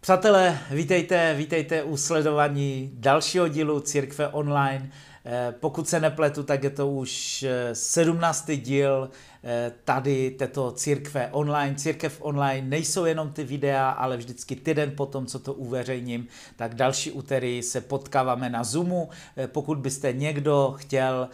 Přátelé, vítejte, vítejte u sledování dalšího dílu Církve online. Eh, pokud se nepletu, tak je to už 17. Eh, díl eh, tady této církve online. Církev online nejsou jenom ty videa, ale vždycky týden po tom, co to uveřejním, tak další úterý se potkáváme na Zoomu. Pokud byste někdo chtěl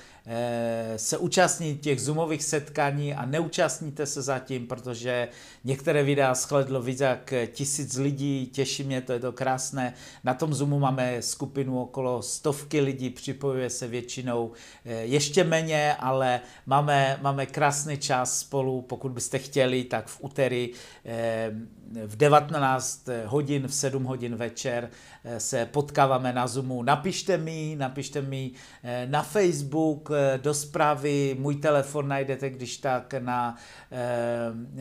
se účastnit těch Zoomových setkání a neúčastníte se zatím, protože některé videa shledlo víc jak tisíc lidí, těší mě, to je to krásné. Na tom Zoomu máme skupinu okolo stovky lidí, připojuje se se většinou eh, ještě méně, ale máme, máme krásný čas spolu. Pokud byste chtěli, tak v úterý eh, v 19 hodin, v 7 hodin večer Eh, se potkáváme na Zoomu. Napište mi, napište mi eh, na Facebook, eh, do zprávy, můj telefon najdete když tak na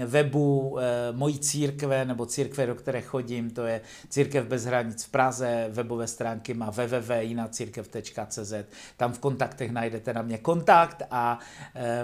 webu mojí církve nebo církve, do které chodím, to je Církev bez hranic v Praze, webové stránky má www.jinacirkev.cz, tam v kontaktech najdete na mě kontakt a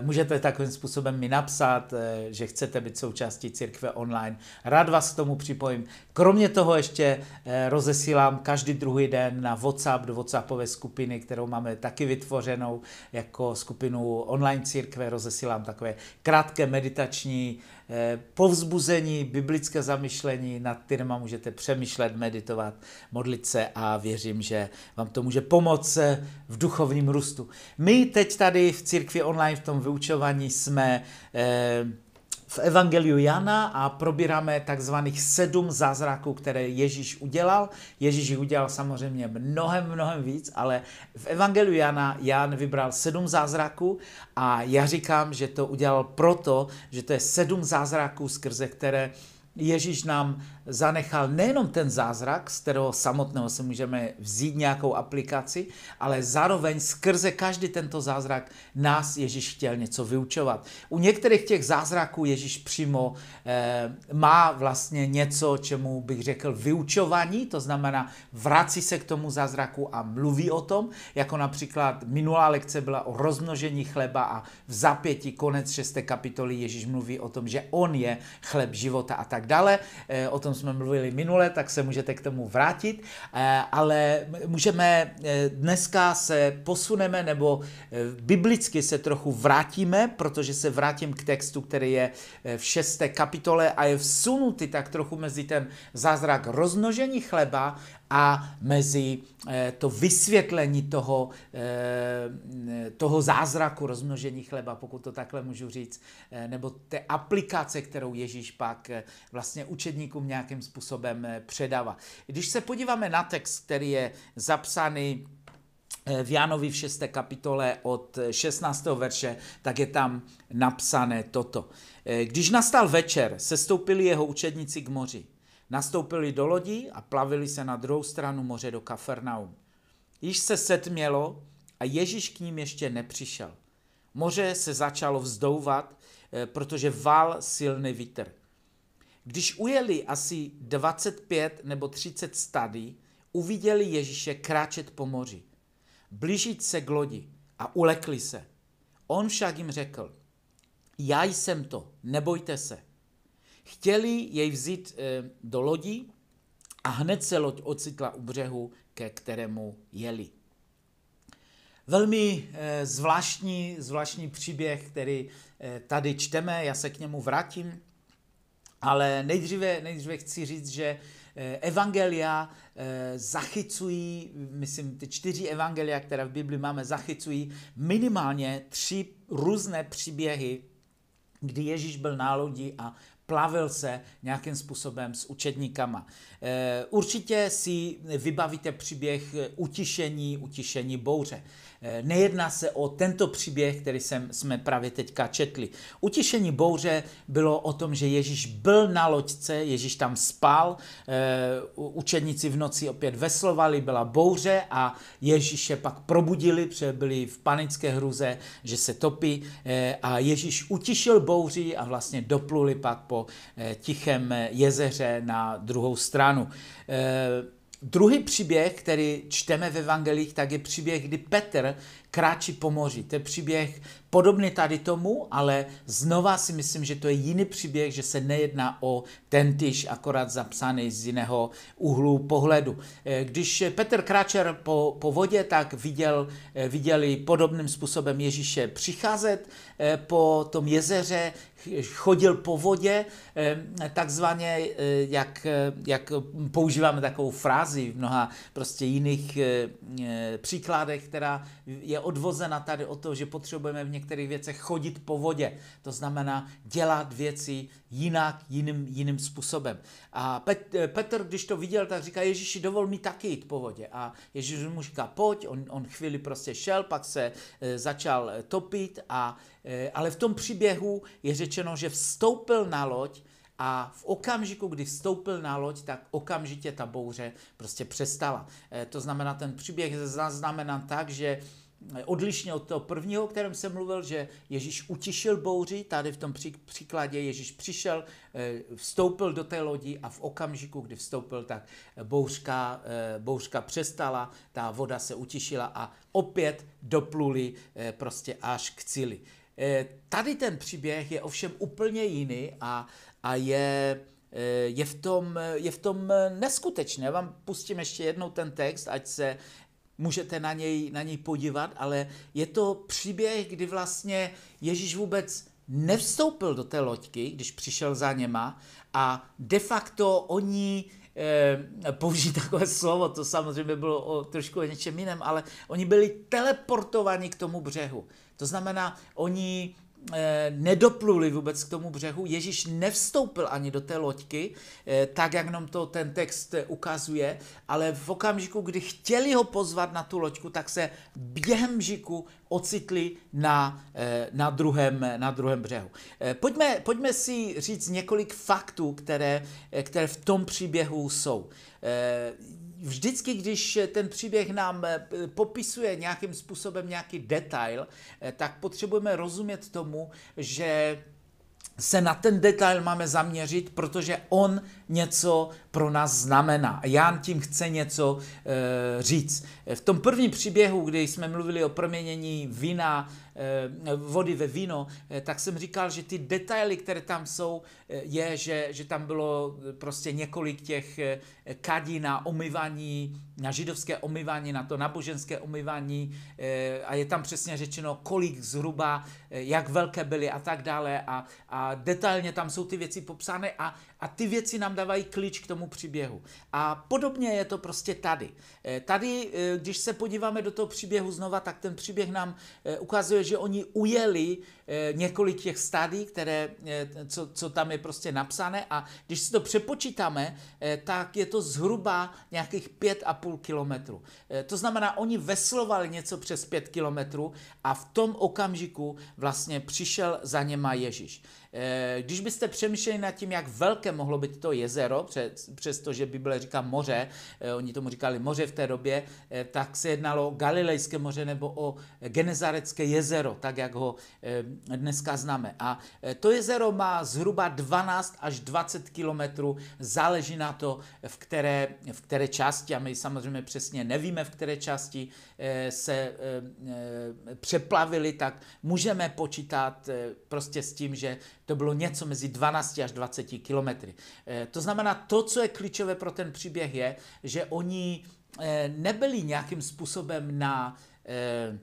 můžete takovým způsobem mi napsat, že chcete být součástí církve online. Rád vás k tomu připojím. Kromě toho ještě eh, rozesílám každý druhý den na WhatsApp do WhatsAppové skupiny, kterou máme taky vytvořenou jako skupinu online církve, rozesílám takové krátké meditační eh, povzbuzení, biblické zamyšlení, nad kterýma můžete přemýšlet, meditovat, modlit se a věřím, že vám to může pomoct eh, v duchovním růstu. My teď tady v církvi online v tom vyučování jsme eh, v Evangeliu Jana a probíráme takzvaných sedm zázraků, které Ježíš udělal. Ježíš jich udělal samozřejmě mnohem, mnohem víc, ale v Evangeliu Jana Jan vybral sedm zázraků a já říkám, že to udělal proto, že to je sedm zázraků, skrze které Ježíš nám zanechal nejenom ten zázrak, z kterého samotného si můžeme vzít nějakou aplikaci, ale zároveň skrze každý tento zázrak nás Ježíš chtěl něco vyučovat. U některých těch zázraků Ježíš přímo eh, má vlastně něco, čemu bych řekl vyučování, to znamená vrací se k tomu zázraku a mluví o tom, jako například minulá lekce byla o rozmnožení chleba a v zapěti konec 6. kapitoly Ježíš mluví o tom, že on je chleb života a tak dále. Eh, o tom jsme mluvili minule, tak se můžete k tomu vrátit, eh, ale můžeme eh, dneska se posuneme nebo eh, biblicky se trochu vrátíme, protože se vrátím k textu, který je v šesté kapitole a je vsunutý tak trochu mezi ten zázrak roznožení chleba a mezi eh, to vysvětlení toho, eh, toho zázraku rozmnožení chleba, pokud to takhle můžu říct, eh, nebo té aplikace, kterou Ježíš pak vlastně učedníkům nějakým způsobem předává. Když se podíváme na text, který je zapsaný v Janovi v 6. kapitole od 16. verše, tak je tam napsané toto. Když nastal večer, sestoupili jeho učedníci k moři. Nastoupili do lodí a plavili se na druhou stranu moře do Kafernaum. Již se setmělo a Ježíš k ním ještě nepřišel. Moře se začalo vzdouvat, eh, protože vál silný vítr. Když ujeli asi 25 nebo 30 stadí, uviděli Ježíše kráčet po moři, blížit se k lodi a ulekli se. On však jim řekl, já jsem to, nebojte se. Chtěli jej vzít eh, do lodí a hned se loď ocitla u břehu, ke kterému jeli. Velmi eh, zvláštní, zvláštní příběh, který eh, tady čteme, já se k němu vrátím, ale nejdříve, nejdříve chci říct, že evangelia zachycují, myslím, ty čtyři evangelia, které v Bibli máme, zachycují minimálně tři různé příběhy, kdy Ježíš byl na lodi a plavil se nějakým způsobem s učedníkama. Eh, určitě si vybavíte příběh eh, utišení, utišení bouře. Eh, nejedná se o tento příběh, který jsem, jsme právě teďka četli. Utišení bouře bylo o tom, že Ježíš byl na loďce, Ježíš tam spal, učedníci v noci opět veslovali, byla bouře a Ježíše pak probudili, protože byli v panické hruze, že se topí a Ježíš utišil bouři a vlastně dopluli pak po Eh, tichém jezeře na druhou stranu. Eh, druhý příběh, který čteme v evangelích, tak je příběh, kdy Petr kráčí po moři. To je příběh podobný tady tomu, ale znova si myslím, že to je jiný příběh, že se nejedná o ten tyž, akorát zapsaný z jiného úhlu pohledu. Eh, když Petr Kráčer po, po vodě, tak viděl, eh, viděli podobným způsobem Ježíše přicházet eh, po tom jezeře, chodil po vodě, takzvaně, jak, jak používáme takovou frázi v mnoha prostě jiných příkladech, která je odvozena tady o to, že potřebujeme v některých věcech chodit po vodě. To znamená dělat věci jinak, jiným, jiným způsobem. A Pet, eh, Petr, když to viděl, tak říká, Ježíši, dovol mi taky jít po vodě. A Ježíš mu říká, pojď, on, on chvíli prostě šel, pak se e, začal eh, topit, a, e, ale v tom příběhu je řečeno, že vstoupil na loď, a v okamžiku, kdy vstoupil na loď, tak okamžitě ta bouře prostě přestala. E, to znamená, ten příběh je zaznamenán tak, že odlišně od toho prvního, o kterém jsem mluvil, že Ježíš utišil bouři, tady v tom příkladě Ježíš přišel, eh, vstoupil do té lodi a v okamžiku, kdy vstoupil, tak eh, bouřka, eh, bouřka přestala, ta voda se utišila a opět dopluli prostě až k cíli. Tady ten příběh je ovšem úplně jiný a, a je, je v, tom, je v tom neskutečné. Já vám pustím ještě jednou ten text, ať se můžete na něj, na něj podívat, ale je to příběh, kdy vlastně Ježíš vůbec nevstoupil do té loďky, když přišel za něma a de facto oni eh, použít takové slovo, to samozřejmě bylo o, trošku o něčem jiném, ale oni byli teleportováni k tomu břehu. To znamená, oni Eh, nedopluli vůbec k tomu břehu, Ježíš nevstoupil ani do té loďky, eh, tak jak nám to ten text ukazuje, ale v okamžiku, kdy chtěli ho pozvat na tu loďku, tak se během žiku ocitli na, eh, na, druhém, na druhém břehu. Pojďme, pojďme si říct několik faktů, které, které v tom příběhu jsou vždycky, když eh, ten příběh nám eh, popisuje nějakým způsobem nějaký detail, eh, tak potřebujeme rozumět tomu, že se na ten detail máme zaměřit, protože on něco pro nás znamená. Ján tím chce něco e, říct. V tom prvním příběhu, kdy jsme mluvili o proměnění vina e, eh, vody ve víno, e, tak jsem říkal, že ty detaily, které tam jsou, je, že, že tam bylo prostě několik těch kadí na omyvání, na židovské omyvání, na to naboženské omyvání e, a je tam přesně řečeno, kolik zhruba, jak velké byly a tak dále a, a detailně tam jsou ty věci popsány a, a ty věci nám dávají klíč k tomu příběhu. A podobně je to prostě tady. Eh, tady, eh, když se podíváme do toho příběhu znova, tak ten příběh nám eh, ukazuje, že oni ujeli několik těch stádí, které, co, co tam je prostě napsané. A když si to přepočítáme, tak je to zhruba nějakých 5,5 kilometru. To znamená, oni veslovali něco přes 5 kilometrů a v tom okamžiku vlastně přišel za něma Ježíš. Eh, když byste přemýšleli nad tím, jak velké mohlo být to jezero, přestože Bible říká moře, eh, oni tomu říkali moře v té době, eh, tak se jednalo o Galilejské moře nebo o Genezarecké jezero, tak jak ho dneska známe. A to jezero má zhruba 12 až 20 kilometrů, záleží na to, v které, v které části, a my samozřejmě přesně nevíme, v které části se přeplavili, tak můžeme počítat prostě s tím, že to bylo něco mezi 12 až 20 kilometry. Eh, to znamená, to, co je klíčové pro ten příběh, je, že oni eh, nebyli nějakým způsobem na eh,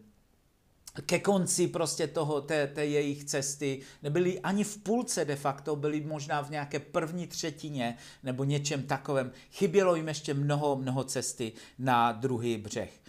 ke konci prostě toho, té, té jejich cesty, nebyli ani v půlce de facto, byli možná v nějaké první třetině nebo něčem takovém. Chybělo jim ještě mnoho, mnoho cesty na druhý břeh.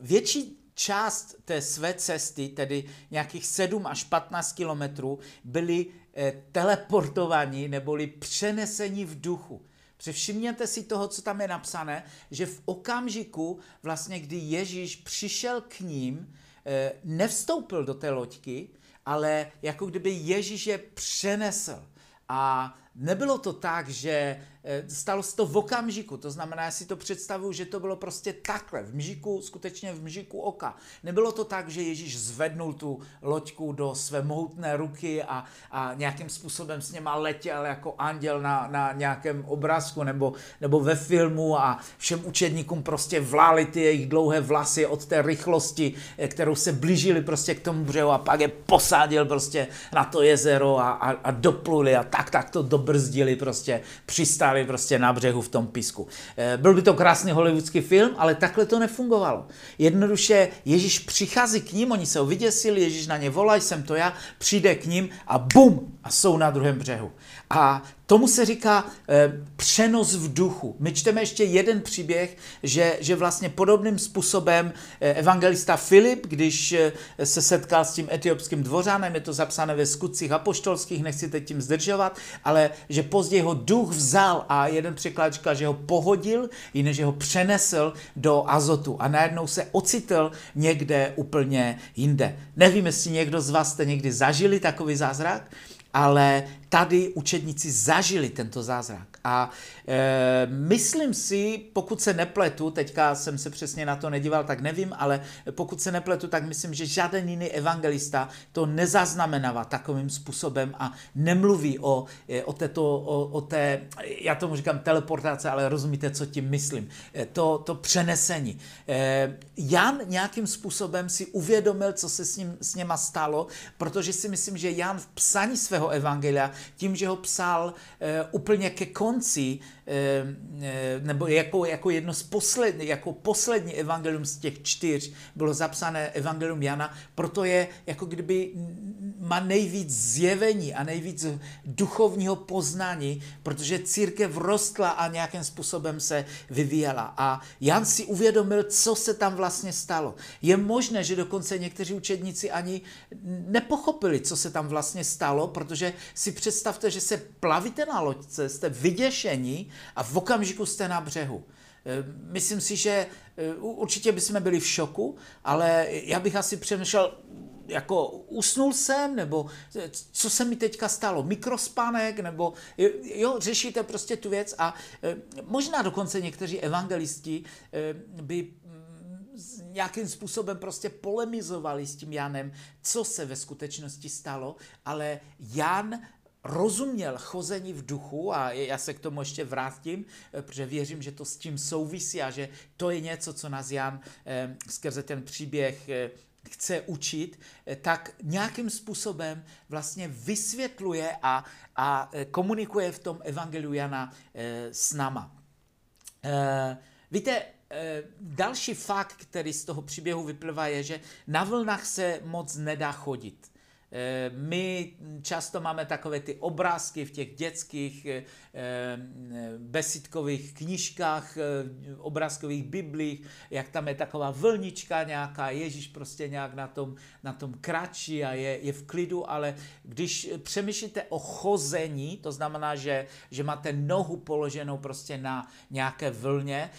Větší část té své cesty, tedy nějakých 7 až 15 kilometrů, byli eh, teleportovaní neboli přeneseni v duchu. Převšimněte si toho, co tam je napsané, že v okamžiku, vlastně kdy Ježíš přišel k ním, eh, nevstoupil do té loďky, ale jako kdyby Ježíš je přenesl. A Nebylo to tak, že eh, stalo se to v okamžiku, to znamená, já si to představuju, že to bylo prostě takhle, v mžiku, skutečně v mžiku oka. Nebylo to tak, že Ježíš zvednul tu loďku do své mohutné ruky a, a nějakým způsobem s něma letěl jako anděl na, na nějakém obrázku nebo, nebo ve filmu a všem učedníkům prostě vlály ty jejich dlouhé vlasy od té rychlosti, eh, kterou se blížili prostě k tomu břehu a pak je posádil prostě na to jezero a, a, a dopluli a tak, tak to do Brzdili prostě, přistáli prostě na břehu v tom pisku. Eh, byl by to krásný hollywoodský film, ale takhle to nefungovalo. Jednoduše Ježíš přichází k ním, oni se ho vyděsili, Ježíš na ně volá, jsem to já, přijde k ním a bum, a jsou na druhém břehu. A tomu se říká e, přenos v duchu. My čteme ještě jeden příběh, že, že vlastně podobným způsobem eh, evangelista Filip, když eh, se setkal s tím etiopským dvořánem, je to zapsané ve skutcích apoštolských, nechci teď tím zdržovat, ale že později ho duch vzal a jeden překlad říká, že ho pohodil, jiný, že ho přenesl do azotu a najednou se ocitl někde úplně jinde. Nevím, jestli někdo z vás jste někdy zažili takový zázrak, ale tady učedníci zažili tento zázrak. A e, myslím si, pokud se nepletu, teďka jsem se přesně na to nedíval, tak nevím, ale pokud se nepletu, tak myslím, že žádný jiný evangelista to nezaznamenává takovým způsobem a nemluví o, eh, o, této, o, o té, já tomu říkám teleportace, ale rozumíte, co tím myslím, eh, to, to přenesení. E, Jan nějakým způsobem si uvědomil, co se s, ním, s něma stalo, protože si myslím, že Jan v psaní svého evangelia, tím, že ho psal e, úplně ke konci, see Eh, nebo jako, jako jedno z poslední, jako poslední evangelium z těch čtyř bylo zapsané evangelium Jana, proto je jako kdyby má nejvíc zjevení a nejvíc duchovního poznání, protože církev rostla a nějakým způsobem se vyvíjela. A Jan si uvědomil, co se tam vlastně stalo. Je možné, že dokonce někteří učedníci ani nepochopili, co se tam vlastně stalo, protože si představte, že se plavíte na loďce, jste vyděšení, a v okamžiku jste na břehu. Eh, myslím si, že eh, určitě bychom byli v šoku, ale já bych asi přemýšlel, jako usnul jsem, nebo eh, co se mi teďka stalo, mikrospanek, nebo jo, řešíte prostě tu věc a možná dokonce někteří evangelisti by mm, nějakým způsobem prostě polemizovali s tím Janem, co se ve skutečnosti stalo, ale Jan rozuměl chození v duchu a já se k tomu ještě vrátím, eh, protože věřím, že to s tím souvisí a že to je něco, co nás Jan eh, skrze ten příběh eh, chce učit, tak nějakým způsobem vlastně vysvětluje a, a komunikuje v tom Evangeliu Jana s náma. Víte, další fakt, který z toho příběhu vyplývá, je, že na vlnách se moc nedá chodit. Eh, my často máme takové ty obrázky v těch dětských eh, eh, besitkových knížkách, obrázkových biblích, jak tam je taková vlnička nějaká, Ježíš prostě nějak na tom, na tom kratší a je, je v klidu, ale když přemýšlíte o chození, to znamená, že, že máte nohu položenou prostě na nějaké vlně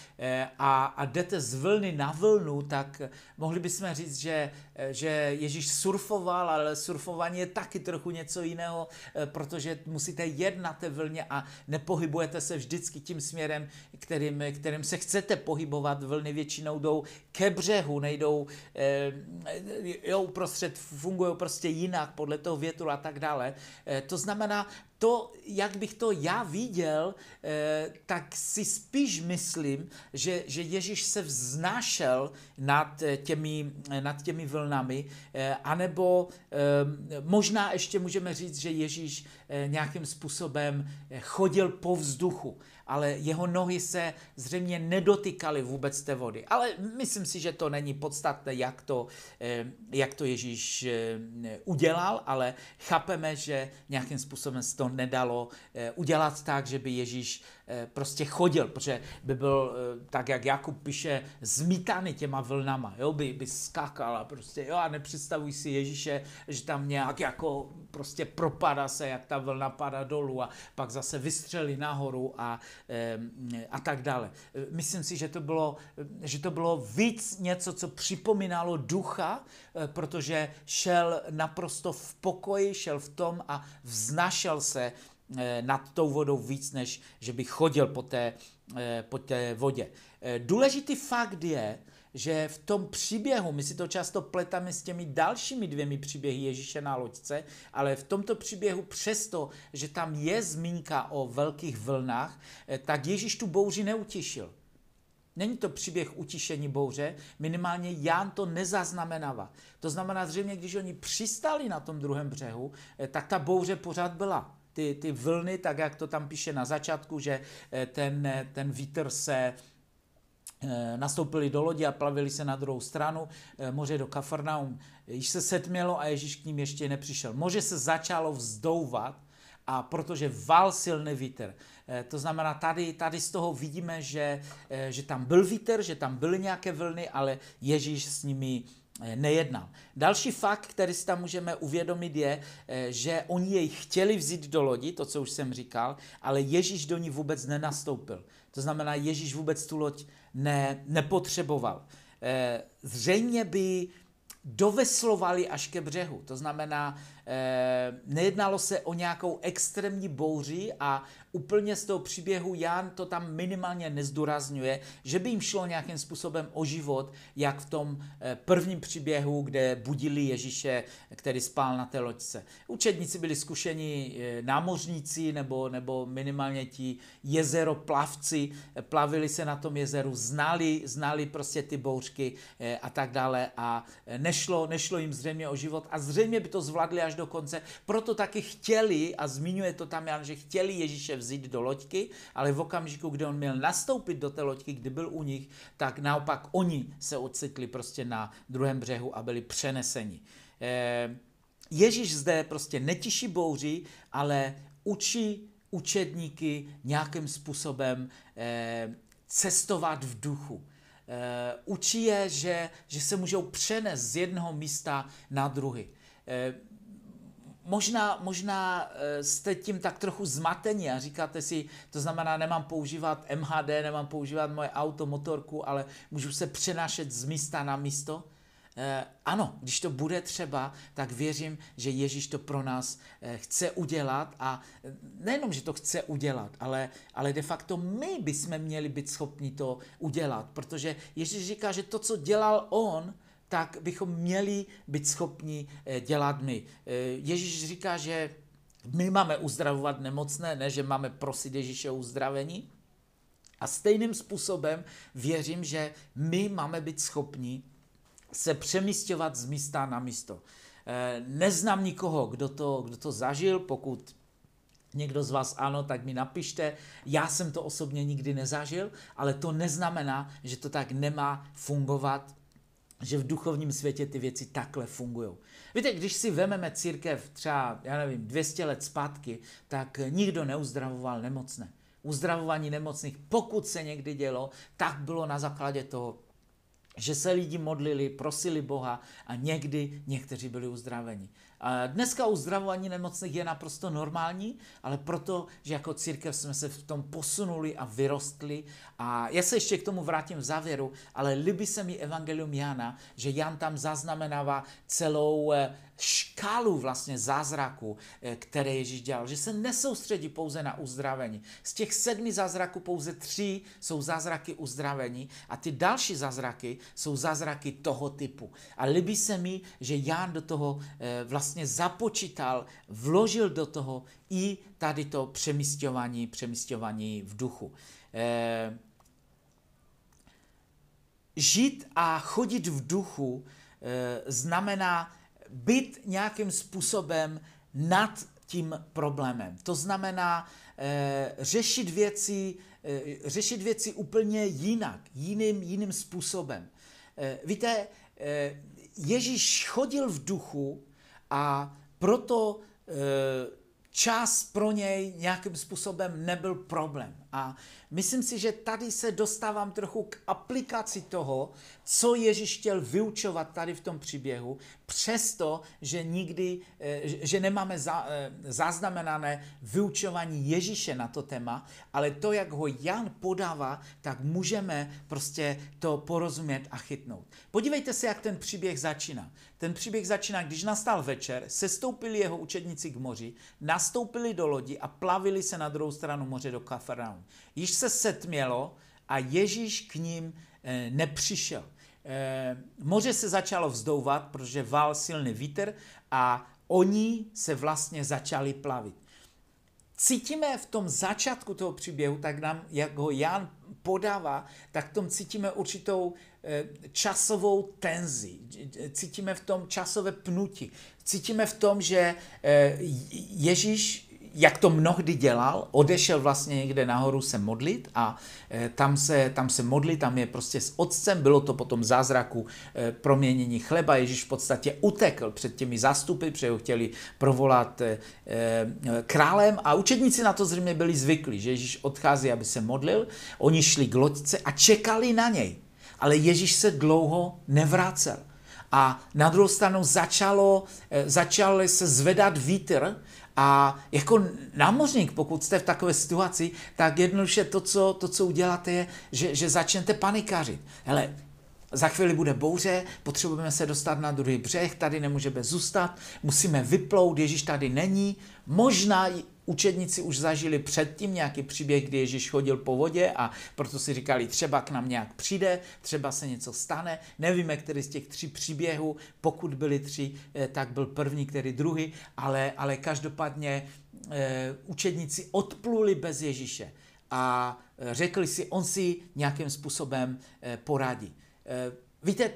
a, a jdete z vlny na vlnu, tak mohli bychom říct, že, že Ježíš surfoval, ale surfoval surfování je taky trochu něco jiného, eh, protože musíte jet na té vlně a nepohybujete se vždycky tím směrem, kterým, kterým se chcete pohybovat. Vlny většinou jdou ke břehu, nejdou, eh, jo, uprostřed fungují prostě jinak podle toho větru a tak dále. Eh, to znamená, to, jak bych to já viděl, eh, tak si spíš myslím, že, že Ježíš se vznášel nad eh, těmi, eh, nad těmi vlnami, anebo možná ještě můžeme říct, že Ježíš nějakým způsobem chodil po vzduchu ale jeho nohy se zřejmě nedotykaly vůbec té vody. Ale myslím si, že to není podstatné, jak to, eh, jak to Ježíš eh, udělal, ale chápeme, že nějakým způsobem se to nedalo eh, udělat tak, že by Ježíš Eh, prostě chodil, protože by byl, eh, tak jak Jakub píše, zmítány těma vlnama, jo, by, by skákal a prostě, jo, a nepředstavuj si Ježíše, že tam nějak jako prostě propadá se, jak ta vlna padá dolů a pak zase vystřelí nahoru a, eh, a tak dále. Myslím si, že to bylo, že to bylo víc něco, co připomínalo ducha, protože šel naprosto v pokoji, šel v tom a vznašel se Eh, nad tou vodou víc, než že by chodil po té, eh, po té vodě. Eh, důležitý fakt je, že v tom příběhu, my si to často pletáme s těmi dalšími dvěmi příběhy Ježíše na loďce, ale v tomto příběhu přesto, že tam je zmínka o velkých vlnách, tak Ježíš tu bouři neutěšil. Není to příběh utišení bouře, minimálně Ján to nezaznamenává. To znamená zřejmě, když oni přistali na tom druhém břehu, tak ta bouře pořád byla ty, ty vlny, tak jak to tam píše na začátku, že eh, ten, eh, ten vítr se eh, nastoupili do lodi a plavili se na druhou stranu moře do Kafarnaum. Již se setmělo a Ježíš k ním ještě nepřišel. Moře se začalo vzdouvat a protože val silný vítr. To znamená, tady, tady z toho vidíme, že, že tam byl vítr, že tam byly nějaké vlny, ale Ježíš s nimi Eh, nejednal. Další fakt, který si tam můžeme uvědomit, je, eh, že oni jej chtěli vzít do lodi, to, co už jsem říkal, ale Ježíš do ní vůbec nenastoupil. To znamená, Ježíš vůbec tu loď ne, nepotřeboval. Eh, zřejmě by doveslovali až ke břehu. To znamená, nejednalo se o nějakou extrémní bouři a Úplně z toho příběhu Jan to tam minimálně nezdůrazňuje, že by jim šlo nějakým způsobem o život, jak v tom eh, prvním příběhu, kde budili Ježíše, který spál na té loďce. Učedníci byli zkušení eh, námořníci nebo, nebo minimálně ti jezeroplavci, eh, plavili se na tom jezeru, znali, znali prostě ty bouřky a tak dále a nešlo, nešlo jim zřejmě o život a zřejmě by to zvládli až do konce, proto taky chtěli, a zmiňuje to tam Jan, že chtěli Ježíše vzít vzít do loďky, ale v okamžiku, kdy on měl nastoupit do té loďky, kdy byl u nich, tak naopak oni se ocitli prostě na druhém břehu a byli přeneseni. Eh, Ježíš zde prostě netiší bouři, ale učí učedníky nějakým způsobem eh, cestovat v duchu eh, učí je, že, že se můžou přenést z jednoho místa na druhý možná, možná eh, jste tím tak trochu zmateni a říkáte si, to znamená, nemám používat MHD, nemám používat moje auto, motorku, ale můžu se přenášet z místa na místo. Eh, ano, když to bude třeba, tak věřím, že Ježíš to pro nás eh, chce udělat a nejenom, že to chce udělat, ale, ale de facto my bychom měli být schopni to udělat, protože Ježíš říká, že to, co dělal on, tak bychom měli být schopni eh, dělat my. Eh, Ježíš říká, že my máme uzdravovat nemocné, ne že máme prosit Ježíše o uzdravení. A stejným způsobem věřím, že my máme být schopni se přemístěvat z místa na místo. Eh, neznám nikoho, kdo to, kdo to zažil, pokud Někdo z vás ano, tak mi napište. Já jsem to osobně nikdy nezažil, ale to neznamená, že to tak nemá fungovat že v duchovním světě ty věci takhle fungují. Víte, když si vememe církev třeba, já nevím, 200 let zpátky, tak nikdo neuzdravoval nemocné. Uzdravování nemocných, pokud se někdy dělo, tak bylo na základě toho, že se lidi modlili, prosili Boha a někdy někteří byli uzdraveni. Dneska uzdravování nemocných je naprosto normální, ale proto, že jako církev jsme se v tom posunuli a vyrostli. A já se ještě k tomu vrátím v závěru, ale líbí se mi Evangelium Jana, že Jan tam zaznamenává celou eh, škálu vlastně zázraků, eh, které Ježíš dělal, že se nesoustředí pouze na uzdravení. Z těch sedmi zázraků pouze tři jsou zázraky uzdravení a ty další zázraky jsou zázraky toho typu. A líbí se mi, že Ján do toho eh, vlastně započítal, vložil do toho i tady to přemysťování, přemysťování v duchu. Eh, žít a chodit v duchu znamená být nějakým způsobem nad tím problémem. To znamená e, řešit, věci, e, řešit věci úplně jinak, jiným, jiným způsobem. E, víte, e, Ježíš chodil v duchu a proto e, čas pro něj nějakým způsobem nebyl problém. A myslím si, že tady se dostávám trochu k aplikaci toho, co Ježíš chtěl vyučovat tady v tom příběhu, přesto, že nikdy, eh, že nemáme za, eh, zaznamenané vyučování Ježíše na to téma, ale to, jak ho Jan podává, tak můžeme prostě to porozumět a chytnout. Podívejte se, jak ten příběh začíná. Ten příběh začíná, když nastal večer, sestoupili jeho učedníci k moři, nastoupili do lodi a plavili se na druhou stranu moře do Kafarnaum. Již se setmělo a Ježíš k ním eh, nepřišel. Eh, moře se začalo vzdouvat, protože vál silný vítr a oni se vlastně začali plavit. Cítíme v tom začátku toho příběhu, tak nám, jak ho Jan podává, tak v tom cítíme určitou eh, časovou tenzi, cítíme v tom časové pnutí, cítíme v tom, že Ježíš jak to mnohdy dělal, odešel vlastně někde nahoru se modlit a eh, tam se, tam se modlí, tam je prostě s otcem, bylo to potom zázraku eh, proměnění chleba, Ježíš v podstatě utekl před těmi zástupy, protože ho chtěli provolat eh, králem a učedníci na to zřejmě byli zvyklí, že Ježíš odchází, aby se modlil, oni šli k loďce a čekali na něj, ale Ježíš se dlouho nevrácel. A na druhou stranu začalo, začal se zvedat vítr, a jako námořník, pokud jste v takové situaci, tak jednoduše to, co, to, co uděláte, je, že, že začnete panikařit. Hele, za chvíli bude bouře, potřebujeme se dostat na druhý břeh, tady nemůžeme zůstat, musíme vyplout, Ježíš tady není. Možná učedníci už zažili předtím nějaký příběh, kdy Ježíš chodil po vodě a proto si říkali, třeba k nám nějak přijde, třeba se něco stane. Nevíme, který z těch tří příběhů, pokud byly tři, eh, tak byl první, který druhý, ale, ale každopádně e, učedníci odpluli bez Ježíše a eh, řekli si, on si nějakým způsobem poradí. Víte,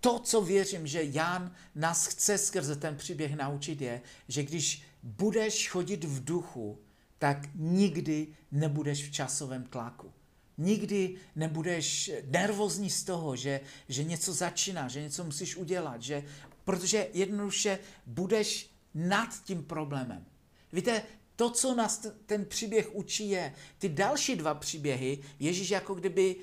to, co věřím, že Jan nás chce skrze ten příběh naučit, je, že když budeš chodit v duchu, tak nikdy nebudeš v časovém tlaku. Nikdy nebudeš nervózní z toho, že, že něco začíná, že něco musíš udělat, že, protože jednoduše budeš nad tím problémem. Víte, to, co nás ten příběh učí, je ty další dva příběhy. Ježíš jako kdyby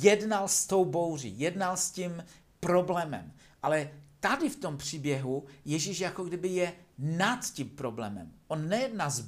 jednal s tou bouří, jednal s tím problémem. Ale tady v tom příběhu Ježíš jako kdyby je nad tím problémem. On nejedná z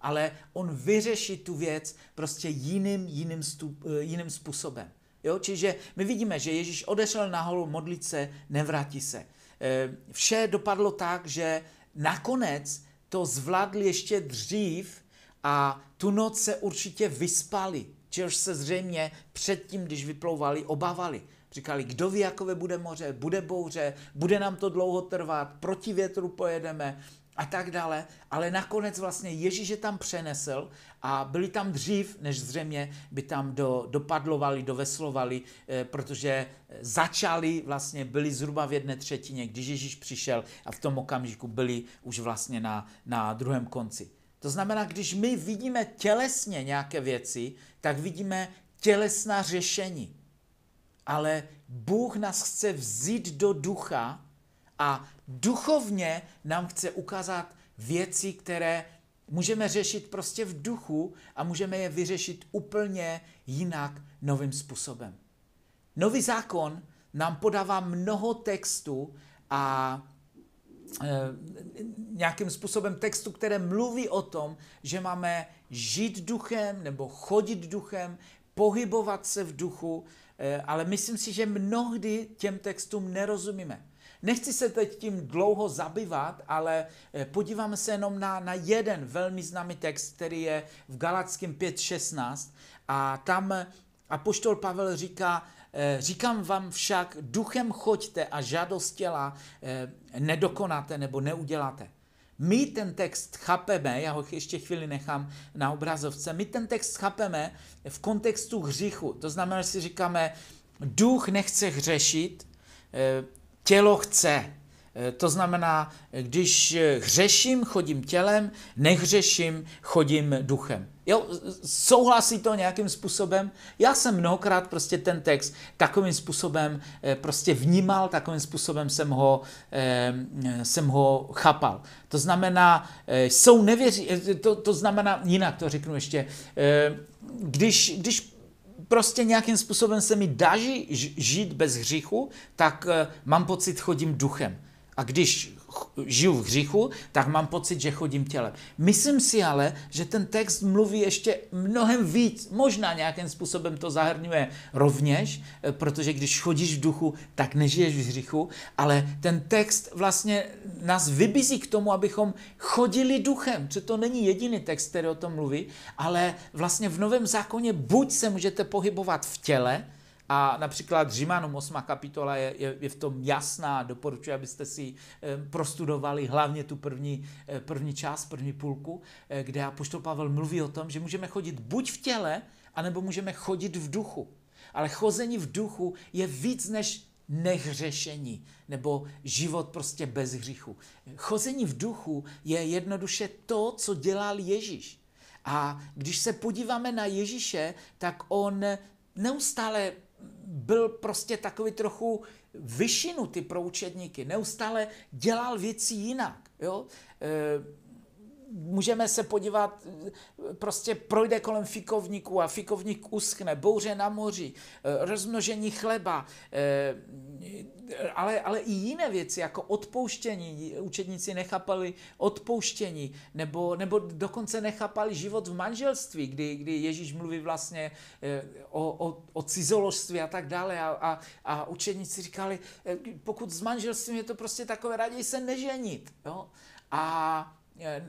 ale on vyřeší tu věc prostě jiným, jiným, stup, eh, jiným způsobem. Jo? Čiže my vidíme, že Ježíš odešel nahoru modlit se, nevrátí se. Eh, vše dopadlo tak, že nakonec to zvládli ještě dřív a tu noc se určitě vyspali, čehož se zřejmě předtím, když vyplouvali, obávali. Říkali, kdo ví, jakové bude moře, bude bouře, bude nám to dlouho trvat, proti větru pojedeme a tak dále. Ale nakonec vlastně Ježíš je tam přenesl a byli tam dřív, než zřejmě by tam do, dopadlovali, doveslovali, eh, protože eh, začali, vlastně byli zhruba v jedné třetině, když Ježíš přišel a v tom okamžiku byli už vlastně na, na druhém konci. To znamená, když my vidíme tělesně nějaké věci, tak vidíme tělesná řešení ale Bůh nás chce vzít do ducha a duchovně nám chce ukázat věci, které můžeme řešit prostě v duchu a můžeme je vyřešit úplně jinak, novým způsobem. Nový zákon nám podává mnoho textů a e, nějakým způsobem textu, které mluví o tom, že máme žít duchem nebo chodit duchem, pohybovat se v duchu, Eh, ale myslím si, že mnohdy těm textům nerozumíme. Nechci se teď tím dlouho zabývat, ale eh, podíváme se jenom na, na jeden velmi známý text, který je v Galackém 5.16 a tam eh, apoštol Pavel říká, Říkám vám však, duchem choďte a žádost těla nedokonáte nebo neuděláte. My ten text chápeme, já ho ještě chvíli nechám na obrazovce, my ten text chápeme v kontextu hříchu. To znamená, že si říkáme, duch nechce hřešit, eh, tělo chce. Eh, to znamená, když eh, hřeším, chodím tělem, nehřeším, chodím duchem. Jo, souhlasí to nějakým způsobem? Já jsem mnohokrát prostě ten text takovým způsobem eh, prostě vnímal, takovým způsobem jsem ho, jsem ho chápal. To znamená, jsou nevěří, to, to znamená, jinak to řeknu ještě, když, když prostě nějakým způsobem se mi daří žít bez hříchu, tak mám pocit, chodím duchem a když žiju v hříchu, tak mám pocit, že chodím tělem. Myslím si ale, že ten text mluví ještě mnohem víc, možná nějakým způsobem to zahrňuje rovněž, eh, protože když chodíš v duchu, tak nežiješ v hříchu, ale ten text vlastně nás vybízí k tomu, abychom chodili duchem, protože to není jediný text, který o tom mluví, ale vlastně v Novém zákoně buď se můžete pohybovat v těle, a například Římanům 8. kapitola je, je, je v tom jasná, doporučuji, abyste si eh, prostudovali hlavně tu první, eh, první část, první půlku, eh, kde apoštol Pavel mluví o tom, že můžeme chodit buď v těle, anebo můžeme chodit v duchu. Ale chození v duchu je víc než nehřešení nebo život prostě bez hřichu. Chození v duchu je jednoduše to, co dělal Ježíš. A když se podíváme na Ježíše, tak on neustále byl prostě takový trochu vyšinutý pro učedníky. Neustále dělal věci jinak. Jo? Eh, můžeme se podívat, prostě projde kolem fikovníku a fikovník uschne, bouře na moři, eh, rozmnožení chleba, eh, ale, ale i jiné věci, jako odpouštění, učedníci nechápali odpouštění, nebo, nebo dokonce nechápali život v manželství, kdy, kdy Ježíš mluví vlastně eh, o, o, o cizoložství a tak dále a, a, a učedníci říkali, pokud s manželstvím je to prostě takové, raději se neženit, jo? A Eh,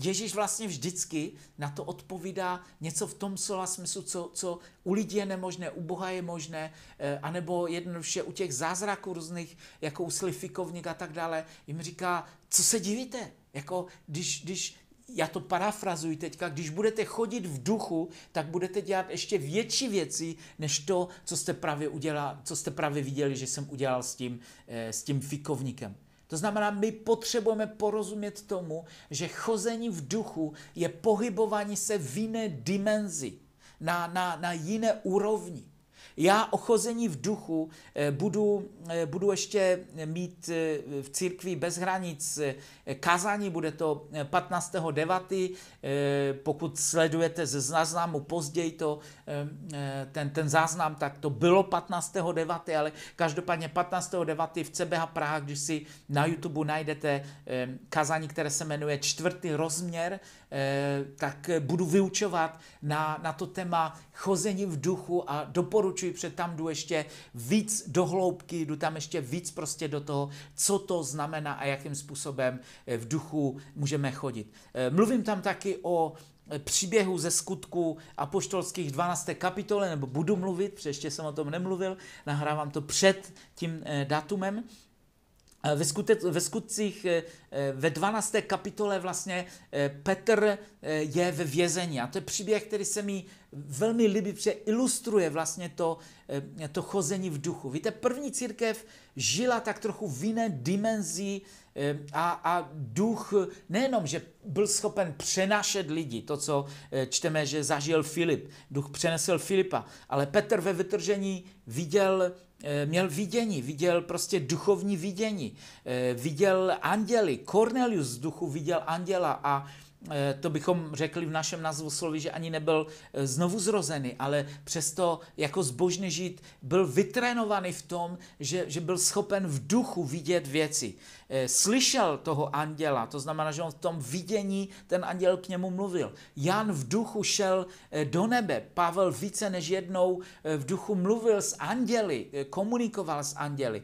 Ježíš vlastně vždycky na to odpovídá něco v tom slova smyslu, co, co u lidí je nemožné, u Boha je možné, eh, anebo jednoduše u těch zázraků různých, jako u slifikovník a tak dále, jim říká, co se divíte, jako když, když já to parafrazuji teďka, když budete chodit v duchu, tak budete dělat ještě větší věci, než to, co jste právě, udělal, co jste právě viděli, že jsem udělal s tím, eh, s tím fikovníkem. To znamená, my potřebujeme porozumět tomu, že chození v duchu je pohybování se v jiné dimenzi, na, na, na jiné úrovni. Já ochození v duchu eh, budu, eh, budu ještě mít eh, v církvi bez hranic kazání, bude to 15.9. Pokud sledujete ze záznamu později to, ten, ten záznam, tak to bylo 15.9., ale každopádně 15.9. v CBH Praha, když si na YouTube najdete kazání, které se jmenuje Čtvrtý rozměr, Eh, tak budu vyučovat na, na to téma chození v duchu a doporučuji, před tam jdu ještě víc do hloubky, jdu tam ještě víc prostě do toho, co to znamená a jakým způsobem eh, v duchu můžeme chodit. Eh, mluvím tam taky o příběhu ze skutku apoštolských 12. kapitole, nebo budu mluvit, protože ještě jsem o tom nemluvil, nahrávám to před tím datumem. Eh, ve, skutec, ve skutcích eh, eh, ve 12. kapitole vlastně Petr je ve vězení a to je příběh, který se mi velmi líbí, protože ilustruje vlastně to, to chození v duchu. Víte, první církev žila tak trochu v jiné dimenzi a, a duch nejenom, že byl schopen přenášet lidi, to, co čteme, že zažil Filip, duch přenesl Filipa, ale Petr ve vytržení viděl Eh, měl vidění, viděl prostě duchovní vidění, eh, viděl anděly, Cornelius z duchu viděl anděla a Eh, to bychom řekli v našem názvu slovy, že ani nebyl eh, znovu zrozený, ale přesto jako zbožný žít, byl vytrénovaný v tom, že, že byl schopen v duchu vidět věci. Eh, slyšel toho anděla, to znamená, že on v tom vidění ten anděl k němu mluvil. Jan v duchu šel do nebe, Pavel více než jednou v duchu mluvil s anděli, komunikoval s anděli.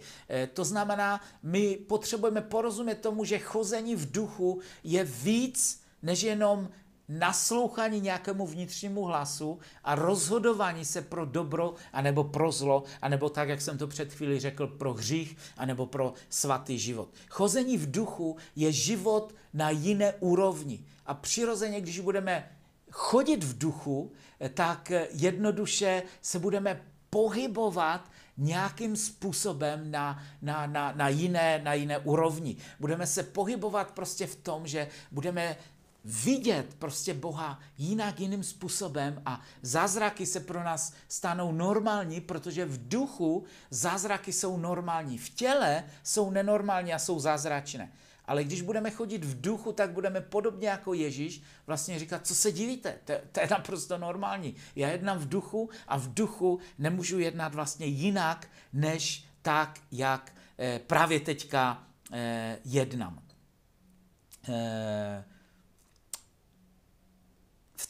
To znamená, my potřebujeme porozumět tomu, že chození v duchu je víc, než jenom naslouchání nějakému vnitřnímu hlasu a rozhodování se pro dobro, anebo pro zlo, anebo tak, jak jsem to před chvíli řekl, pro hřích, anebo pro svatý život. Chození v duchu je život na jiné úrovni. A přirozeně, když budeme chodit v duchu, tak jednoduše se budeme pohybovat nějakým způsobem na, na, na, na, jiné, na jiné úrovni. Budeme se pohybovat prostě v tom, že budeme vidět prostě Boha jinak, jiným způsobem a zázraky se pro nás stanou normální, protože v duchu zázraky jsou normální, v těle jsou nenormální a jsou zázračné. Ale když budeme chodit v duchu, tak budeme podobně jako Ježíš vlastně říkat, co se divíte, to, to je naprosto normální. Já jednám v duchu a v duchu nemůžu jednat vlastně jinak, než tak, jak eh, právě teďka eh, jednám. Eh,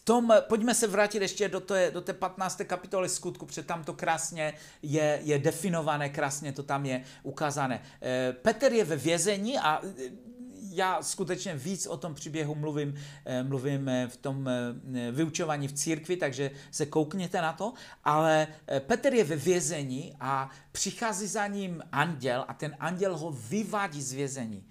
tom, pojďme se vrátit ještě do té, do té 15. kapitoly skutku, protože tam to krásně je, je definované, krásně to tam je ukázané. Eh, Petr je ve vězení a eh, já skutečně víc o tom příběhu mluvím, eh, mluvím eh, v tom eh, vyučování v církvi, takže se koukněte na to, ale Petr je ve vězení a přichází za ním anděl a ten anděl ho vyvádí z vězení.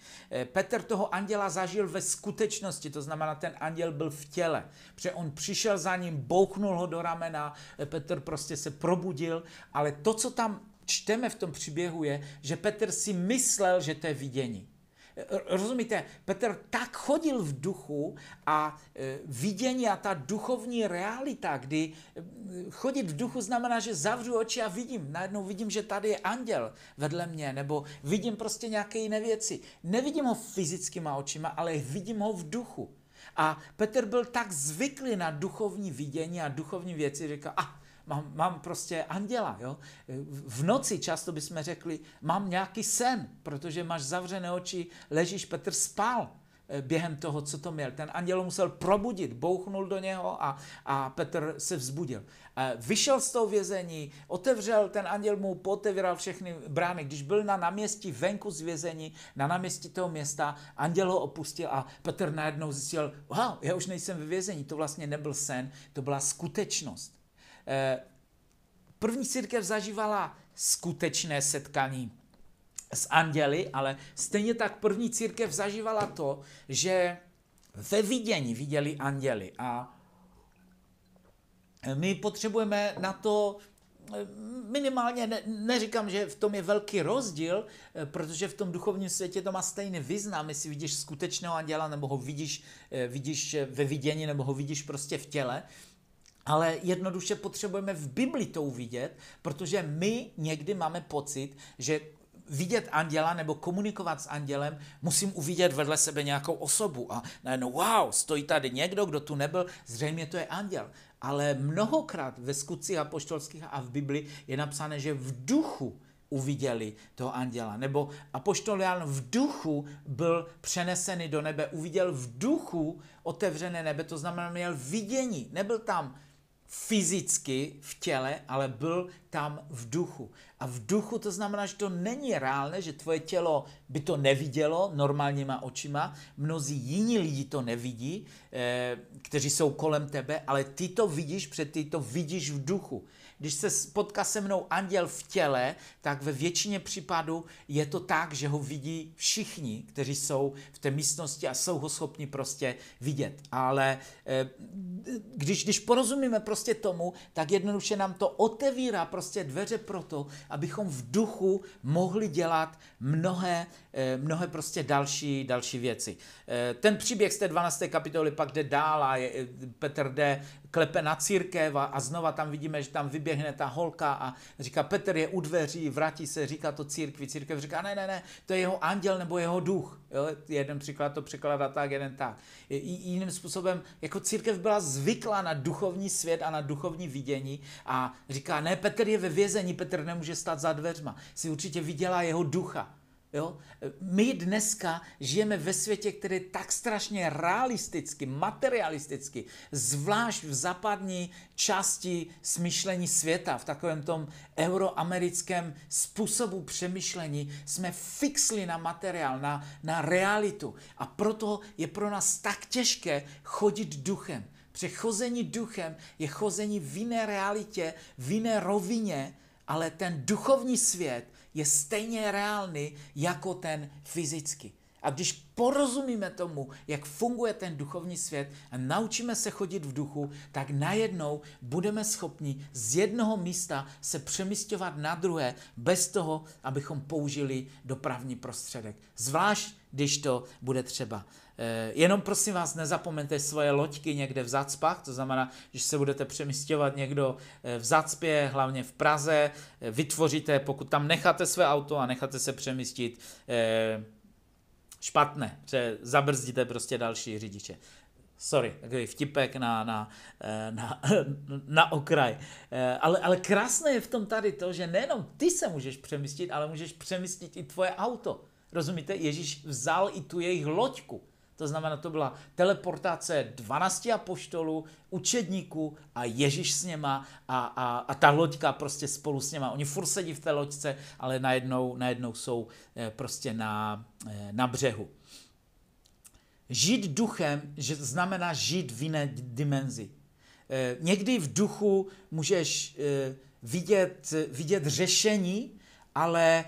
Petr toho anděla zažil ve skutečnosti, to znamená, ten anděl byl v těle, protože on přišel za ním, bouknul ho do ramena, Petr prostě se probudil, ale to, co tam čteme v tom příběhu je, že Petr si myslel, že to je vidění. Rozumíte, Petr tak chodil v duchu a e, vidění a ta duchovní realita, kdy e, chodit v duchu znamená, že zavřu oči a vidím, najednou vidím, že tady je anděl vedle mě, nebo vidím prostě nějaké jiné věci. Nevidím ho fyzickýma očima, ale vidím ho v duchu. A Petr byl tak zvyklý na duchovní vidění a duchovní věci, říkal, a ah, mám, mám prostě anděla. Jo? V noci často bychom řekli, mám nějaký sen, protože máš zavřené oči, ležíš, Petr spal eh, během toho, co to měl. Ten anděl musel probudit, bouchnul do něho a, a Petr se vzbudil. Eh, vyšel z toho vězení, otevřel, ten anděl mu potevíral všechny brány. Když byl na náměstí venku z vězení, na náměstí toho města, anděl ho opustil a Petr najednou zjistil, wow, já už nejsem ve vězení, to vlastně nebyl sen, to byla skutečnost. Eh, první církev zažívala skutečné setkání s anděli, ale stejně tak první církev zažívala to, že ve vidění viděli anděli a eh, my potřebujeme na to eh, minimálně, ne, neříkám, že v tom je velký rozdíl, protože v tom duchovním světě to má stejný význam, jestli vidíš skutečného anděla, nebo ho vidíš, vidíš ve vidění, nebo ho vidíš prostě v těle, ale jednoduše potřebujeme v Bibli to uvidět, protože my někdy máme pocit, že vidět anděla nebo komunikovat s andělem, musím uvidět vedle sebe nějakou osobu. A najednou, wow, stojí tady někdo, kdo tu nebyl, zřejmě to je anděl. Ale mnohokrát ve skutcích apoštolských a v Bibli je napsáno, že v duchu uviděli toho anděla. Nebo apoštol Jan v duchu byl přenesený do nebe, uviděl v duchu otevřené nebe, to znamená, měl vidění, nebyl tam fyzicky v těle, ale byl tam v duchu. A v duchu to znamená, že to není reálné, že tvoje tělo by to nevidělo normálníma očima, mnozí jiní lidi to nevidí, eh, kteří jsou kolem tebe, ale ty to vidíš, protože ty to vidíš v duchu. Když se potká se mnou anděl v těle, tak ve většině případů je to tak, že ho vidí všichni, kteří jsou v té místnosti a jsou ho schopni prostě vidět. Ale eh, když, když porozumíme prostě tomu, tak jednoduše nám to otevírá prostě dveře pro to, abychom v duchu mohli dělat mnohé Eh, mnohé prostě další, další věci. Eh, ten příběh z té 12. kapitoly pak jde dál a je, eh, Petr jde, klepe na církev a, a znova tam vidíme, že tam vyběhne ta holka a říká, Petr je u dveří, vrátí se, říká to církvi, církev říká, ne, ne, ne, to je jeho anděl nebo jeho duch. Jo? Jeden příklad to překládá tak, jeden tak. Jiným způsobem, jako církev byla zvyklá na duchovní svět a na duchovní vidění a říká, ne, Petr je ve vězení, Petr nemůže stát za dveřma. Si určitě viděla jeho ducha. Jo? My dneska žijeme ve světě, který je tak strašně realisticky, materialisticky, zvlášť v západní části smyšlení světa, v takovém tom euroamerickém způsobu přemýšlení, jsme fixli na materiál, na, na realitu. A proto je pro nás tak těžké chodit duchem. Přechození duchem je chození v jiné realitě, v jiné rovině, ale ten duchovní svět – je stejně reálný jako ten fyzický. A když porozumíme tomu, jak funguje ten duchovní svět a naučíme se chodit v duchu, tak najednou budeme schopni z jednoho místa se přemysťovat na druhé bez toho, abychom použili dopravní prostředek. Zvlášť, když to bude třeba. Eh, jenom prosím vás, nezapomeňte svoje loďky někde v zacpách, to znamená, že se budete přemysťovat někdo eh, v zacpě, hlavně v Praze, eh, vytvoříte, pokud tam necháte své auto a necháte se přemístit špatné, že zabrzdíte prostě další řidiče. Sorry, takový vtipek na, na, na, na okraj. Ale, ale krásné je v tom tady to, že nejenom ty se můžeš přemístit, ale můžeš přemístit i tvoje auto. Rozumíte? Ježíš vzal i tu jejich loďku. To znamená, to byla teleportace 12 apoštolů, učedníků a Ježíš s něma a, a, a ta loďka prostě spolu s něma. Oni furt sedí v té loďce, ale najednou, najednou jsou eh, prostě na, eh, na břehu. Žít duchem že znamená žít v jiné dimenzi. Eh, někdy v duchu můžeš vidět, vidět řešení, ale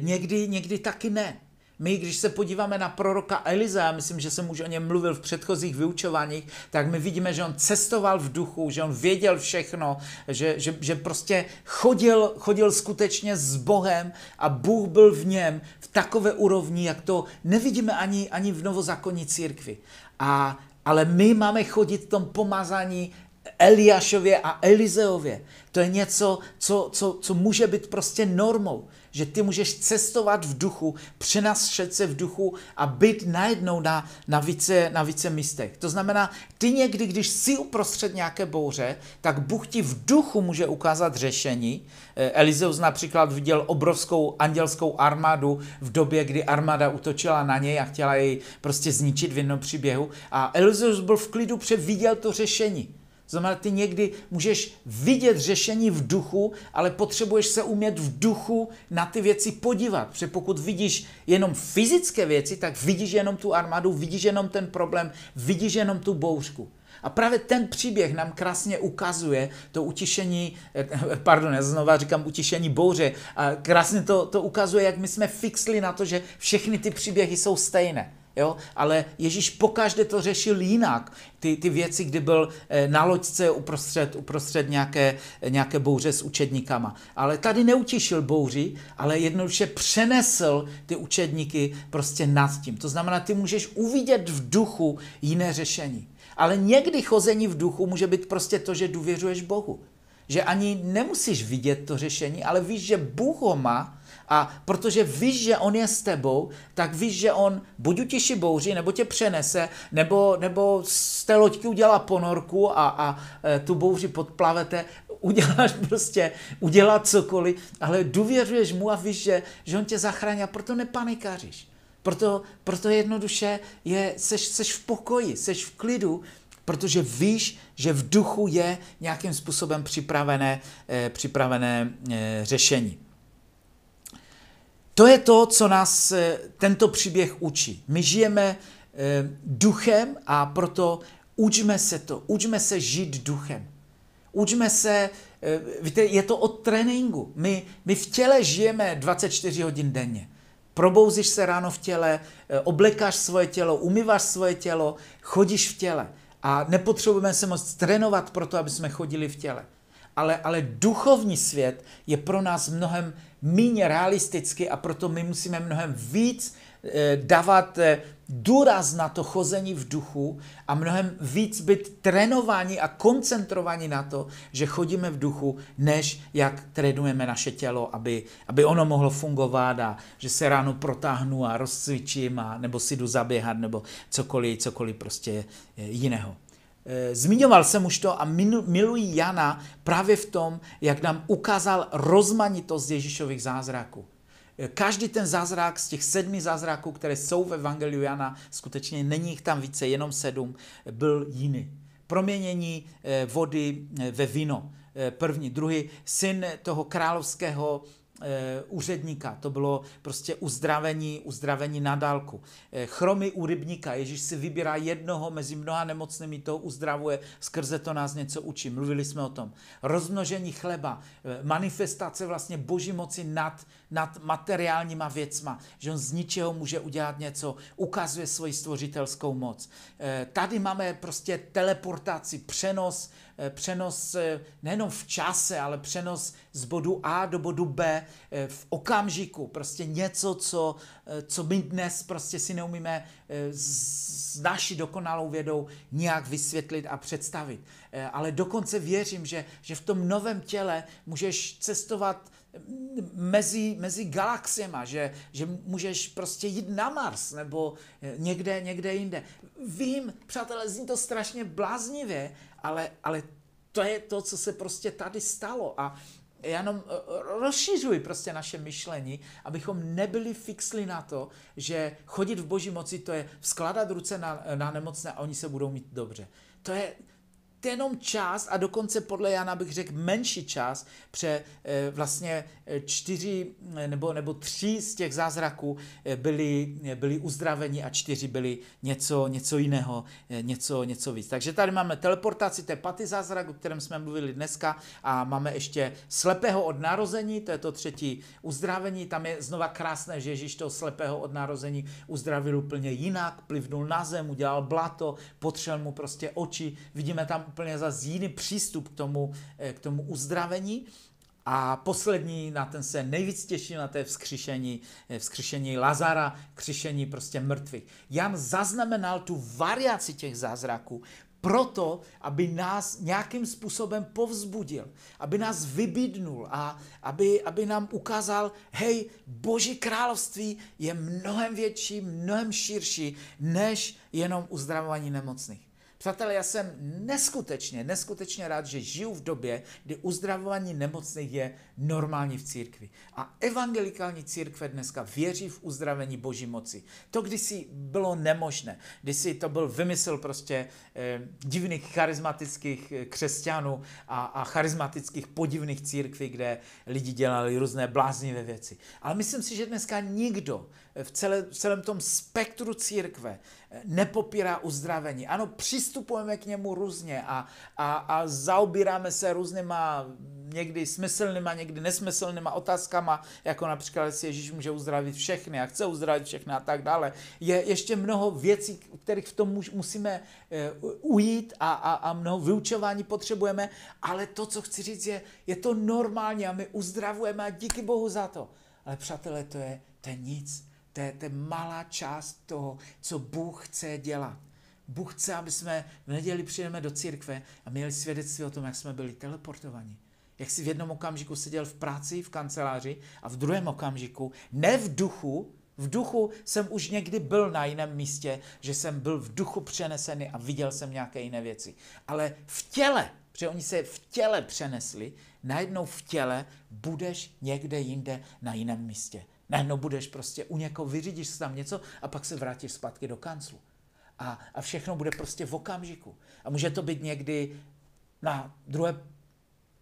někdy, někdy taky ne. My, když se podíváme na proroka Eliza, já myslím, že jsem už o něm mluvil v předchozích vyučováních, tak my vidíme, že on cestoval v duchu, že on věděl všechno, že, že, že prostě chodil, chodil skutečně s Bohem a Bůh byl v něm v takové úrovni, jak to nevidíme ani, ani v novozákonní církvi. A ale my máme chodit v tom pomazání Eliášově a Elizeově. To je něco, co, co, co může být prostě normou. Že ty můžeš cestovat v duchu, přenášet se v duchu a být najednou na, na, více, na více místech. To znamená, ty někdy, když jsi uprostřed nějaké bouře, tak Bůh ti v duchu může ukázat řešení. Eh, Elizeus například viděl obrovskou andělskou armádu v době, kdy armáda utočila na něj a chtěla jej prostě zničit v jednom příběhu. A Elizeus byl v klidu, protože viděl to řešení. To znamená, ty někdy můžeš vidět řešení v duchu, ale potřebuješ se umět v duchu na ty věci podívat. Protože pokud vidíš jenom fyzické věci, tak vidíš jenom tu armádu, vidíš jenom ten problém, vidíš jenom tu bouřku. A právě ten příběh nám krásně ukazuje to utišení, eh, pardon, já znova říkám utišení bouře, a krásně to, to ukazuje, jak my jsme fixli na to, že všechny ty příběhy jsou stejné. Jo? Ale Ježíš pokaždé to řešil jinak. Ty, ty věci, kdy byl eh, na loďce uprostřed, uprostřed nějaké, eh, nějaké bouře s učedníkama. Ale tady neutěšil bouři, ale jednoduše přenesl ty učedníky prostě nad tím. To znamená, ty můžeš uvidět v duchu jiné řešení. Ale někdy chození v duchu může být prostě to, že důvěřuješ Bohu. Že ani nemusíš vidět to řešení, ale víš, že Bůh ho má a protože víš, že on je s tebou, tak víš, že on buď utěší bouři, nebo tě přenese, nebo, nebo z té loďky udělá ponorku a, a e, tu bouři podplavete, uděláš prostě, udělá cokoliv, ale důvěřuješ mu a víš, že, že on tě zachrání a proto nepanikáříš. Proto, proto jednoduše je, seš, seš v pokoji, seš v klidu, protože víš, že v duchu je nějakým způsobem připravené, eh, připravené eh, řešení. To je to, co nás eh, tento příběh učí. My žijeme eh, duchem a proto učme se to. Učme se žít duchem. Učme se, eh, víte, je to od tréninku. My, my v těle žijeme 24 hodin denně. Probouzíš se ráno v těle, oblekáš svoje tělo, umýváš svoje tělo, chodíš v těle. A nepotřebujeme se moc trénovat pro to, aby jsme chodili v těle. Ale, ale duchovní svět je pro nás mnohem méně realisticky a proto my musíme mnohem víc eh, dávat eh, důraz na to chození v duchu a mnohem víc být trénováni a koncentrovaní na to, že chodíme v duchu, než jak trénujeme naše tělo, aby, aby ono mohlo fungovat a že se ráno protáhnu a rozcvičím a nebo si jdu zaběhat nebo cokoliv, cokoliv prostě jiného. Eh, zmiňoval jsem už to a miluji Jana právě v tom, jak nám ukázal rozmanitost Ježíšových zázraků. Eh, každý ten zázrak z těch sedmi zázraků, které jsou ve Evangeliu Jana, skutečně není jich tam více, jenom sedm, eh, byl jiný. Proměnění vody ve víno. První, druhý, syn toho královského Eh, úředníka, to bylo prostě uzdravení, uzdravení na dálku. Eh, chromy u rybníka, Ježíš si vybírá jednoho mezi mnoha nemocnými, to uzdravuje, skrze to nás něco učí, mluvili jsme o tom. Rozmnožení chleba, eh, manifestace vlastně boží moci nad nad materiálníma věcma, že on z ničeho může udělat něco, ukazuje svoji stvořitelskou moc. Eh, tady máme prostě teleportaci, přenos, eh, přenos eh, nejenom v čase, ale přenos z bodu A do bodu B v okamžiku. Prostě něco, co, co my dnes prostě si neumíme s naší dokonalou vědou nějak vysvětlit a představit. Ale dokonce věřím, že, že v tom novém těle můžeš cestovat mezi, mezi galaxiema, že, že můžeš prostě jít na Mars nebo eh, někde, někde jinde. Vím, přátelé, zní to strašně bláznivě, ale, ale to je to, co se prostě tady stalo a jenom eh, rozšířuji prostě naše myšlení, abychom nebyli fixli na to, že chodit v boží moci to je vzkladat ruce na, na nemocné a oni se budou mít dobře. To je, jenom část a dokonce podle Jana bych řekl menší část, pře eh, vlastně eh, čtyři eh, nebo, nebo tři z těch zázraků byli, byli uzdraveni a čtyři byli něco, něco jiného, něco, něco víc. Takže tady máme teleportaci, té paty zázrak, o kterém jsme mluvili dneska a máme ještě slepého od narození, to je to třetí uzdravení, tam je znova krásné, že Ježíš toho slepého od narození uzdravil úplně jinak, plivnul na zem, udělal blato, potřel mu prostě oči, vidíme tam úplně za jiný přístup k tomu, eh, k tomu uzdravení. A poslední, na ten se nejvíc těším, na té vzkřišení, eh, vzkřišení Lazara, křišení prostě mrtvých. Jan zaznamenal tu variaci těch zázraků, proto, aby nás nějakým způsobem povzbudil, aby nás vybídnul a aby, aby nám ukázal, hej, Boží království je mnohem větší, mnohem širší, než jenom uzdravování nemocných. Přátelé, já jsem neskutečně, neskutečně rád, že žiju v době, kdy uzdravování nemocných je normální v církvi. A evangelikální církve dneska věří v uzdravení boží moci. To kdysi bylo nemožné. Kdysi to byl vymysl prostě eh, divných charismatických eh, křesťanů a, a charismatických podivných církví, kde lidi dělali různé bláznivé věci. Ale myslím si, že dneska nikdo v, celé, v celém tom spektru církve eh, nepopírá uzdravení. Ano, přistupujeme k němu různě a, a, a zaobíráme se různýma někdy smyslnýma, někdy nesmyslnýma otázkama, jako například, jestli Ježíš může uzdravit všechny a chce uzdravit všechny a tak dále. Je ještě mnoho věcí, kterých v tom musíme eh, ujít a, a, a mnoho vyučování potřebujeme, ale to, co chci říct, je, je to normální a my uzdravujeme a díky Bohu za to. Ale přátelé, to je, to je nic. To je, to je malá část toho, co Bůh chce dělat. Bůh chce, aby jsme v neděli přijeli do církve a měli svědectví o tom, jak jsme byli teleportovaní. Jak si v jednom okamžiku seděl v práci, v kanceláři a v druhém okamžiku, ne v duchu, v duchu jsem už někdy byl na jiném místě, že jsem byl v duchu přenesený a viděl jsem nějaké jiné věci. Ale v těle, protože oni se v těle přenesli, najednou v těle budeš někde jinde na jiném místě no budeš prostě u někoho, vyřídíš si tam něco a pak se vrátíš zpátky do kanclu. A, a všechno bude prostě v okamžiku. A může to být někdy na druhé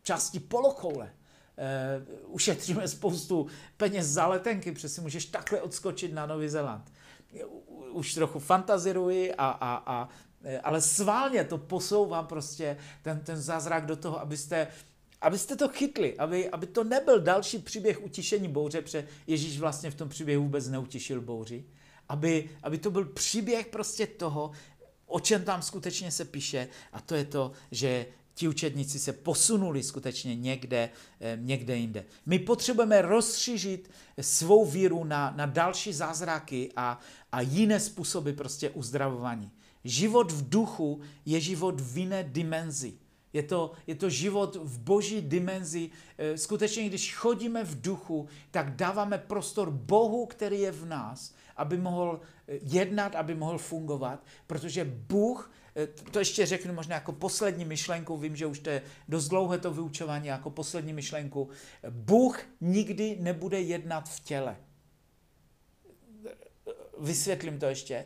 části polokoule. E, ušetříme spoustu peněz za letenky, si můžeš takhle odskočit na Nový Zéland. Už trochu fantaziruji, a, a, a, eh, ale sválně to posouvám prostě ten, ten zázrak do toho, abyste abyste to chytli, aby, aby to nebyl další příběh utišení bouře, protože Ježíš vlastně v tom příběhu vůbec neutišil bouři, aby, aby to byl příběh prostě toho, o čem tam skutečně se píše a to je to, že ti učedníci se posunuli skutečně někde, eh, někde jinde. My potřebujeme rozšířit svou víru na, na další zázraky a, a jiné způsoby prostě uzdravování. Život v duchu je život v jiné dimenzi. Je to, je to život v boží dimenzi. Eh, skutečně, když chodíme v duchu, tak dáváme prostor Bohu, který je v nás, aby mohl eh, jednat, aby mohl fungovat, protože Bůh, eh, to ještě řeknu možná jako poslední myšlenku, vím, že už to je dost dlouhé to vyučování, jako poslední myšlenku, Bůh nikdy nebude jednat v těle. Vysvětlím to ještě.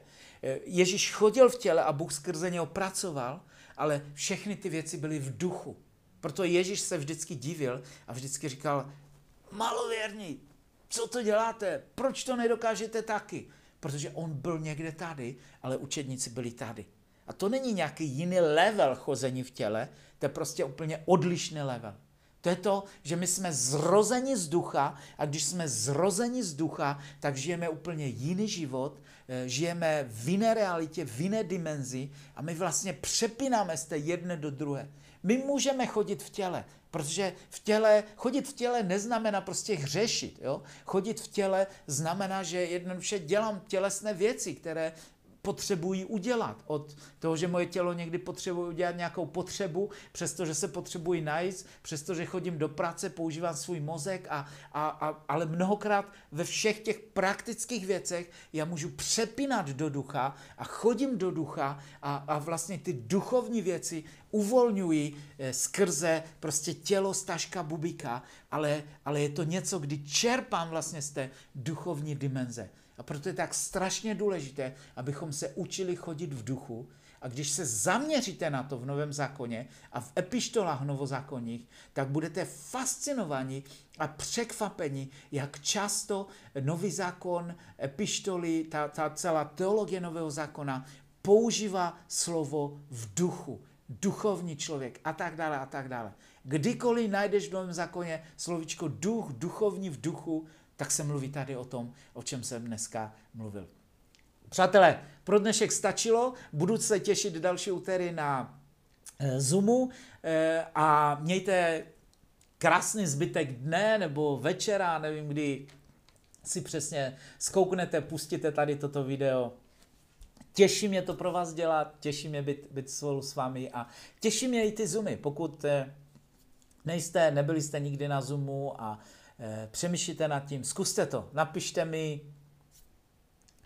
Ježíš chodil v těle a Bůh skrze něho pracoval, ale všechny ty věci byly v duchu. Proto Ježíš se vždycky divil a vždycky říkal, malověrní, co to děláte, proč to nedokážete taky? Protože on byl někde tady, ale učedníci byli tady. A to není nějaký jiný level chození v těle, to je prostě úplně odlišný level. To je to, že my jsme zrozeni z ducha a když jsme zrozeni z ducha, tak žijeme úplně jiný život, eh, žijeme v jiné realitě, v jiné dimenzi a my vlastně přepínáme z té jedné do druhé. My můžeme chodit v těle, protože v těle, chodit v těle neznamená prostě hřešit. Jo? Chodit v těle znamená, že jednoduše dělám tělesné věci, které potřebují udělat. Od toho, že moje tělo někdy potřebuje udělat nějakou potřebu, přestože se potřebuji najít, přestože chodím do práce, používám svůj mozek, a, a, a, ale mnohokrát ve všech těch praktických věcech já můžu přepínat do ducha a chodím do ducha a, a vlastně ty duchovní věci uvolňuji eh, skrze prostě tělo stažka bubika, ale, ale je to něco, kdy čerpám vlastně z té duchovní dimenze. A proto je tak strašně důležité, abychom se učili chodit v duchu. A když se zaměříte na to v Novém zákoně a v epištolách novozákonních, tak budete fascinovaní a překvapeni, jak často Nový zákon, epištoly, ta, ta celá teologie Nového zákona používá slovo v duchu, duchovní člověk a tak dále a tak dále. Kdykoliv najdeš v Novém zákoně slovičko duch, duchovní v duchu, tak se mluví tady o tom, o čem jsem dneska mluvil. Přátelé, pro dnešek stačilo, budu se těšit další úterý na eh, Zoomu eh, a mějte krásný zbytek dne nebo večera, nevím kdy si přesně skouknete, pustíte tady toto video. Těší mě to pro vás dělat, těší mě být, být spolu s vámi a těší mě i ty Zoomy. Pokud eh, nejste, nebyli jste nikdy na Zoomu a Eh, přemýšlíte nad tím, zkuste to, napište mi,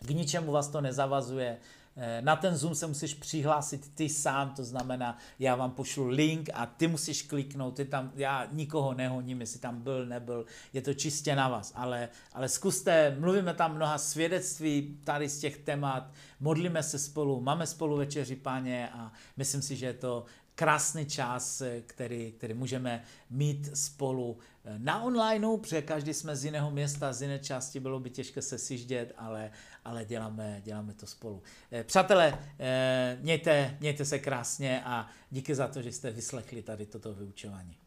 k ničemu vás to nezavazuje. Eh, na ten Zoom se musíš přihlásit ty sám, to znamená, já vám pošlu link a ty musíš kliknout, ty tam, já nikoho nehoním, jestli tam byl, nebyl, je to čistě na vás, ale, ale zkuste, mluvíme tam mnoha svědectví tady z těch témat, modlíme se spolu, máme spolu večeři, páně a myslím si, že je to krásný čas, který, který můžeme mít spolu eh, na online, protože každý jsme z jiného města, z jiné části, bylo by těžké se siždět, ale, ale děláme, děláme to spolu. Eh, přátelé, eh, mějte, mějte se krásně a díky za to, že jste vyslechli tady toto vyučování.